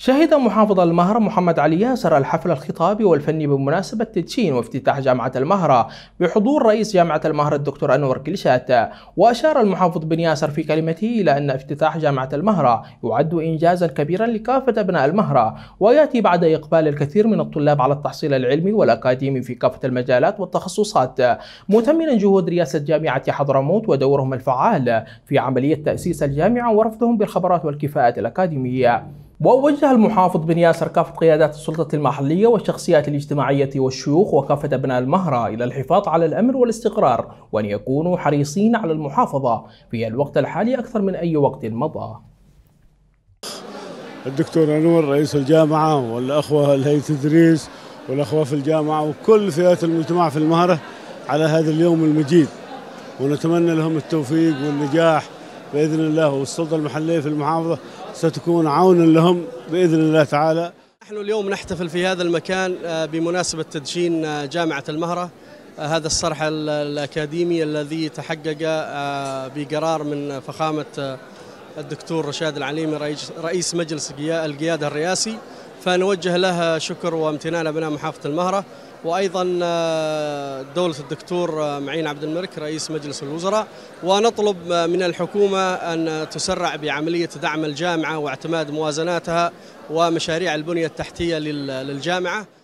شهد محافظ المهر محمد علي ياسر الحفل الخطابي والفني بمناسبة تدشين وافتتاح جامعة المهر بحضور رئيس جامعة المهر الدكتور أنور كلشات وأشار المحافظ بن ياسر في كلمته إلى أن افتتاح جامعة المهر يعد إنجازا كبيرا لكافة أبناء المهر ويأتي بعد إقبال الكثير من الطلاب على التحصيل العلمي والأكاديمي في كافة المجالات والتخصصات مثمنا جهود رئاسة جامعة حضرموت ودورهم الفعال في عملية تأسيس الجامعة ورفضهم بالخبرات والكفاءات الأكاديمية ووجه المحافظ بن ياسر كافة قيادات السلطة المحلية والشخصيات الاجتماعية والشيوخ وكافة أبناء المهرة إلى الحفاظ على الأمن والاستقرار وأن يكونوا حريصين على المحافظة في الوقت الحالي أكثر من أي وقت مضى الدكتور أنور رئيس الجامعة والأخوة الهيئة التدريس والأخوة في الجامعة وكل فئات المجتمع في المهرة على هذا اليوم المجيد ونتمنى لهم التوفيق والنجاح بإذن الله والسلطة المحلية في المحافظة ستكون عونا لهم باذن الله تعالى. نحن اليوم نحتفل في هذا المكان آه، بمناسبه تدشين آه، جامعه المهره آه، هذا الصرح الاكاديمي الذي تحقق بقرار من فخامه الدكتور رشاد العليمي رئيس مجلس القياده الرئاسي فنوجه له شكر وامتنان ابناء محافظه المهره وايضا آه، دوله الدكتور آه، معين عبد الملك رئيس مجلس الوزراء ونطلب آه، من الحكومه ان تسرع بعمليه دعم الجامعه واعتماد موازناتها ومشاريع البنيه التحتيه للجامعه